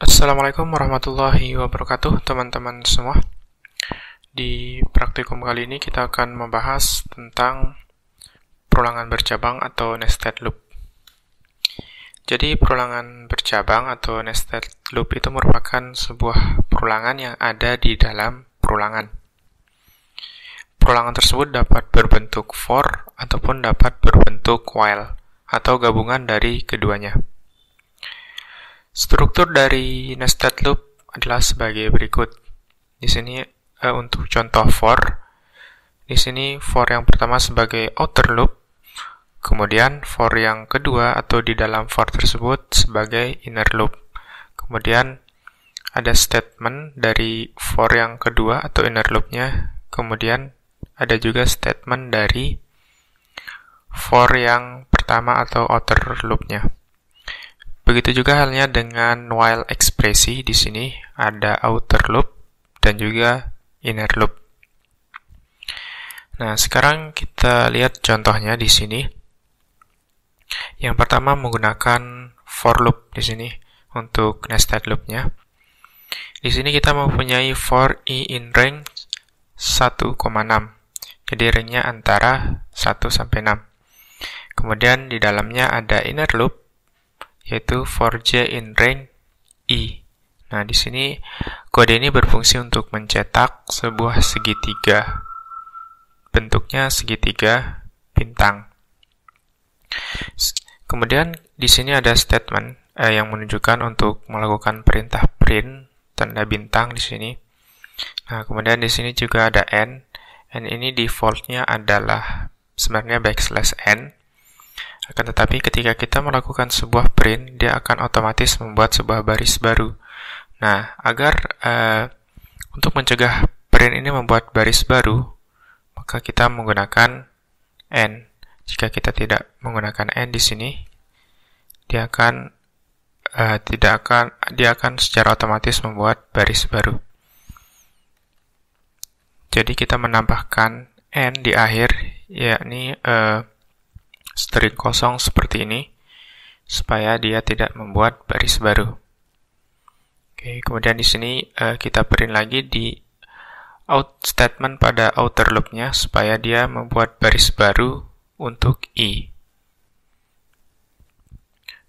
Assalamualaikum warahmatullahi wabarakatuh teman-teman semua Di praktikum kali ini kita akan membahas tentang perulangan bercabang atau nested loop Jadi perulangan bercabang atau nested loop itu merupakan sebuah perulangan yang ada di dalam perulangan Perulangan tersebut dapat berbentuk for ataupun dapat berbentuk while atau gabungan dari keduanya Struktur dari nested loop adalah sebagai berikut. Di sini uh, untuk contoh for, di sini for yang pertama sebagai outer loop, kemudian for yang kedua atau di dalam for tersebut sebagai inner loop. Kemudian ada statement dari for yang kedua atau inner loopnya, kemudian ada juga statement dari for yang pertama atau outer loopnya. Begitu juga halnya dengan while ekspresi di sini ada outer loop dan juga inner loop. Nah, sekarang kita lihat contohnya di sini. Yang pertama menggunakan for loop di sini untuk nested loop-nya. Di sini kita mempunyai for i in range 1,6. Jadi range-nya antara 1 sampai 6. Kemudian di dalamnya ada inner loop yaitu for j in range i. Nah, di sini kode ini berfungsi untuk mencetak sebuah segitiga. Bentuknya segitiga bintang. Kemudian di sini ada statement eh, yang menunjukkan untuk melakukan perintah print tanda bintang di sini. Nah, kemudian di sini juga ada n. N ini defaultnya adalah sebenarnya backslash n akan tetapi ketika kita melakukan sebuah print, dia akan otomatis membuat sebuah baris baru. Nah, agar uh, untuk mencegah print ini membuat baris baru, maka kita menggunakan n. Jika kita tidak menggunakan n di sini, dia akan uh, tidak akan dia akan secara otomatis membuat baris baru. Jadi kita menambahkan n di akhir, yakni uh, string kosong seperti ini supaya dia tidak membuat baris baru. Oke, kemudian di sini uh, kita print lagi di out statement pada outer loop-nya supaya dia membuat baris baru untuk i.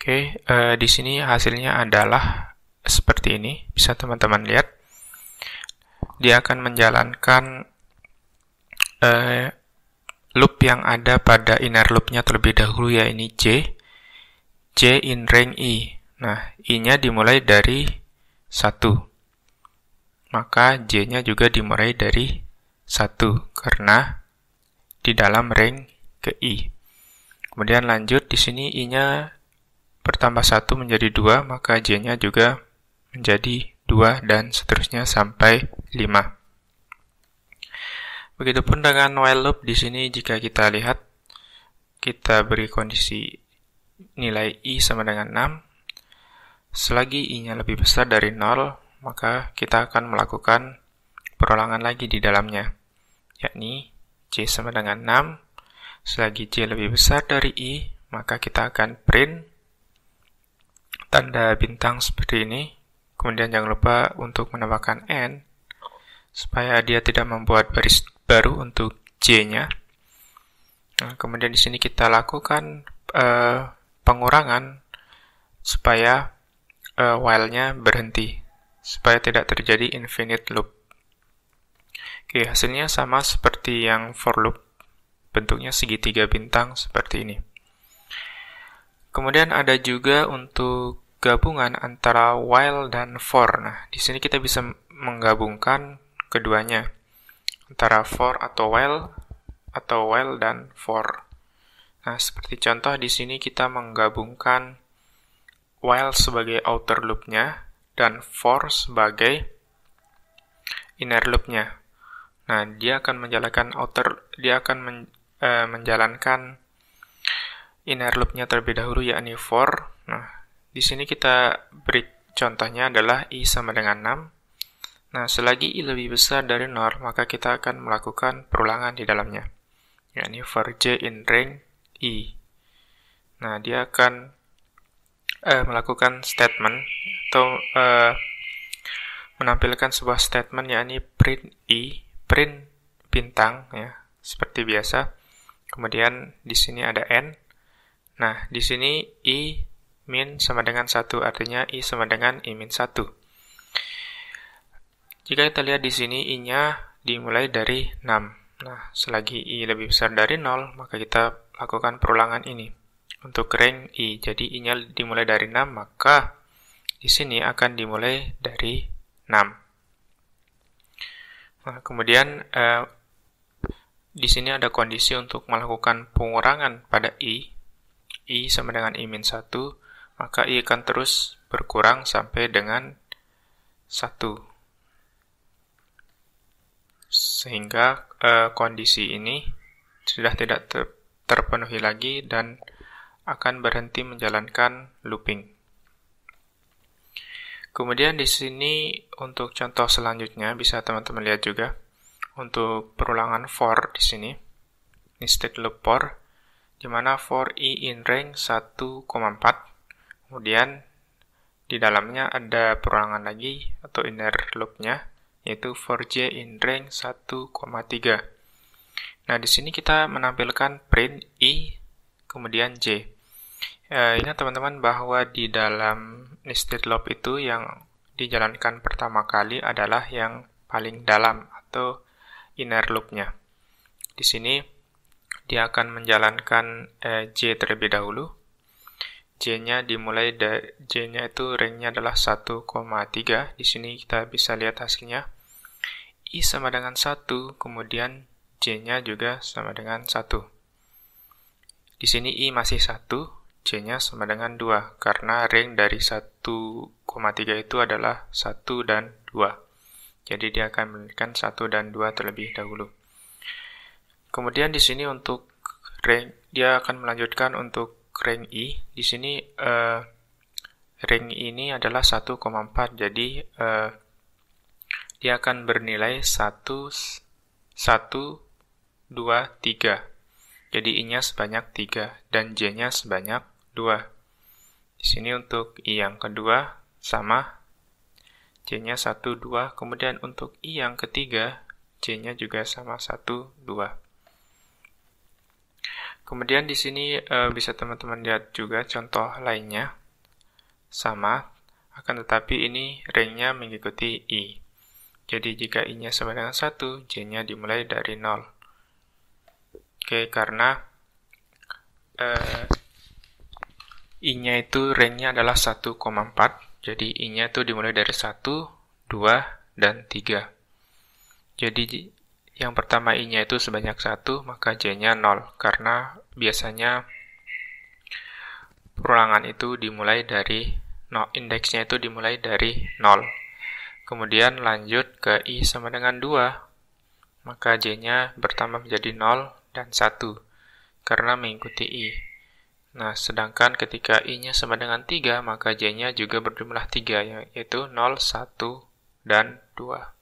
Oke, uh, di sini hasilnya adalah seperti ini. Bisa teman-teman lihat. Dia akan menjalankan uh, loop yang ada pada inner loopnya terlebih dahulu ya ini C C in range I nah I-nya dimulai dari 1 maka J-nya juga dimulai dari 1 karena di dalam range ke I kemudian lanjut di sini I-nya bertambah 1 menjadi 2 maka J-nya juga menjadi 2 dan seterusnya sampai 5 Begitupun dengan while loop di sini jika kita lihat kita beri kondisi nilai i sama dengan 6. Selagi i-nya lebih besar dari 0, maka kita akan melakukan perulangan lagi di dalamnya, yakni c sama dengan 6. Selagi c lebih besar dari i, maka kita akan print tanda bintang seperti ini. Kemudian jangan lupa untuk menambahkan n supaya dia tidak membuat baris baru untuk J-nya. Nah, kemudian di sini kita lakukan uh, pengurangan supaya uh, while-nya berhenti, supaya tidak terjadi infinite loop. Oke, hasilnya sama seperti yang for loop. Bentuknya segitiga bintang seperti ini. Kemudian ada juga untuk gabungan antara while dan for. Nah, di sini kita bisa menggabungkan keduanya antara for atau while atau while dan for. Nah, seperti contoh di sini kita menggabungkan while sebagai outer loop-nya dan for sebagai inner loop-nya. Nah, dia akan menjalankan outer dia akan men, e, menjalankan inner loop-nya terlebih dahulu yakni for. Nah, di sini kita beri contohnya adalah i sama dengan 6 Nah, selagi i lebih besar dari 0, maka kita akan melakukan perulangan di dalamnya, ya ini for j in range i. Nah, dia akan eh, melakukan statement atau eh, menampilkan sebuah statement yakni print i, print bintang ya, seperti biasa. Kemudian di sini ada n. Nah, di sini i min sama dengan 1, artinya i sama dengan i min 1. Jika kita lihat di sini i-nya dimulai dari 6. Nah, selagi i lebih besar dari 0, maka kita lakukan perulangan ini. Untuk rank i, jadi i-nya dimulai dari 6, maka di sini akan dimulai dari 6. Nah, kemudian eh, di sini ada kondisi untuk melakukan pengurangan pada i. i sama dengan i-1, maka i akan terus berkurang sampai dengan 1 sehingga uh, kondisi ini sudah tidak ter terpenuhi lagi dan akan berhenti menjalankan looping. Kemudian di sini untuk contoh selanjutnya bisa teman-teman lihat juga untuk perulangan for di sini nested loop for di mana for i in range 1,4 kemudian di dalamnya ada perulangan lagi atau inner loop loopnya yaitu 4J in range 1,3. Nah, di sini kita menampilkan print i kemudian j. Eh, ingat teman-teman bahwa di dalam nested loop itu yang dijalankan pertama kali adalah yang paling dalam atau inner loopnya. Di sini dia akan menjalankan eh, j terlebih dahulu. J-nya dimulai dari J-nya itu range-nya adalah 1,3. Di sini kita bisa lihat hasilnya I sama dengan 1, kemudian J-nya juga sama dengan 1. Di sini I masih 1, J-nya sama dengan 2, karena range dari 1,3 itu adalah 1 dan 2. Jadi dia akan memberikan 1 dan 2 terlebih dahulu. Kemudian di sini untuk ring, dia akan melanjutkan untuk ring I. Di sini uh, eh, ring ini adalah 1,4, jadi uh, dia akan bernilai 1, 1, 2, 3. Jadi I-nya sebanyak 3 dan J-nya sebanyak 2. Di sini untuk I yang kedua sama j nya 1, 2. Kemudian untuk I yang ketiga, j nya juga sama 1, 2. Kemudian di sini e, bisa teman-teman lihat juga contoh lainnya. Sama, akan tetapi ini ringnya mengikuti I. Jadi jika i-nya sama dengan 1, j-nya dimulai dari 0. Oke, karena uh, i-nya itu range-nya adalah 1,4. Jadi i-nya itu dimulai dari 1, 2, dan 3. Jadi yang pertama i-nya itu sebanyak 1, maka j-nya 0. Karena biasanya perulangan itu dimulai dari no, indeksnya itu dimulai dari 0. Kemudian lanjut ke I sama dengan 2. Maka J-nya bertambah menjadi 0 dan 1, karena mengikuti I. Nah, sedangkan ketika I-nya sama dengan 3, maka J-nya juga berjumlah 3, yaitu 0, 1, dan 2.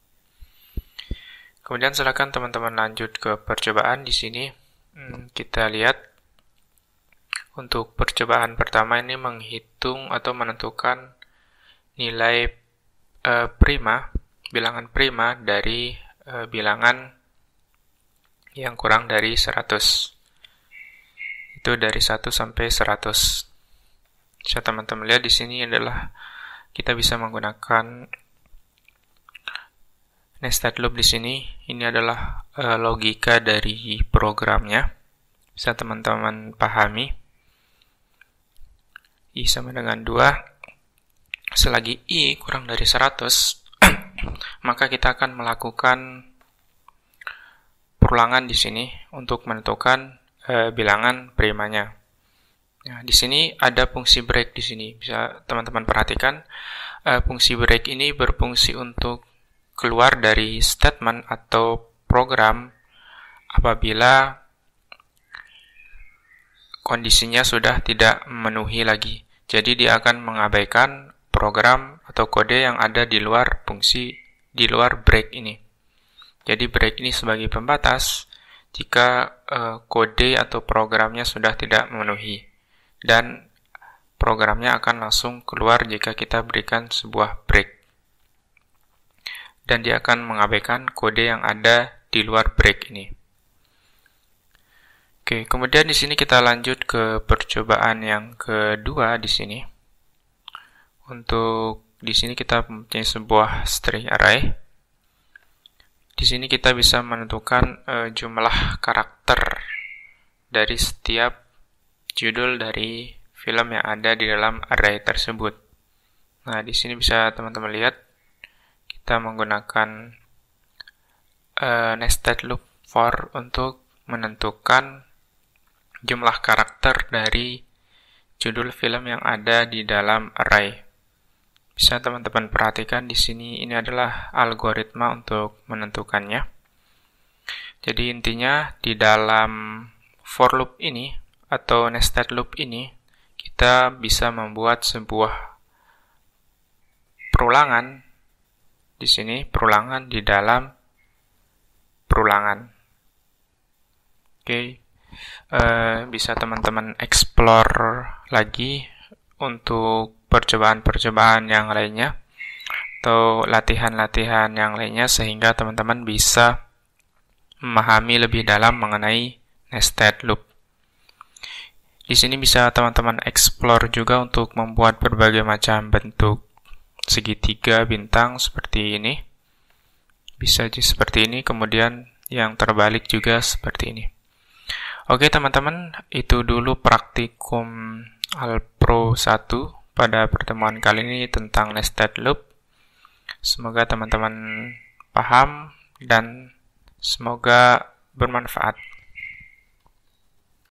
Kemudian silakan teman-teman lanjut ke percobaan di sini. Hmm, kita lihat untuk percobaan pertama ini menghitung atau menentukan nilai uh, prima, bilangan prima dari uh, bilangan yang kurang dari 100. Itu dari 1 sampai 100. so, teman-teman lihat di sini adalah kita bisa menggunakan nested loop di sini. Ini adalah uh, logika dari programnya. Bisa teman-teman pahami. I sama dengan 2 selagi i kurang dari 100 maka kita akan melakukan perulangan di sini untuk menentukan e, bilangan primanya. Nah, ya, di sini ada fungsi break di sini. Bisa teman-teman perhatikan e, fungsi break ini berfungsi untuk keluar dari statement atau program apabila kondisinya sudah tidak memenuhi lagi. Jadi dia akan mengabaikan program atau kode yang ada di luar fungsi di luar break ini. Jadi break ini sebagai pembatas jika uh, kode atau programnya sudah tidak memenuhi dan programnya akan langsung keluar jika kita berikan sebuah break. Dan dia akan mengabaikan kode yang ada di luar break ini. Oke, kemudian di sini kita lanjut ke percobaan yang kedua di sini untuk di sini kita mempunyai sebuah string array. Di sini kita bisa menentukan uh, jumlah karakter dari setiap judul dari film yang ada di dalam array tersebut. Nah, di sini bisa teman-teman lihat kita menggunakan uh, nested loop for untuk menentukan jumlah karakter dari judul film yang ada di dalam array. Bisa teman-teman perhatikan di sini ini adalah algoritma untuk menentukannya. Jadi intinya di dalam for loop ini atau nested loop ini kita bisa membuat sebuah perulangan di sini perulangan di dalam perulangan. Oke, okay. Eh, bisa teman-teman explore lagi untuk percobaan-percobaan yang lainnya atau latihan-latihan yang lainnya sehingga teman-teman bisa memahami lebih dalam mengenai nested loop. Di sini bisa teman-teman explore juga untuk membuat berbagai macam bentuk segitiga bintang seperti ini. Bisa seperti ini, kemudian yang terbalik juga seperti ini. Oke teman-teman, itu dulu praktikum Alpro 1 pada pertemuan kali ini tentang nested loop. Semoga teman-teman paham dan semoga bermanfaat.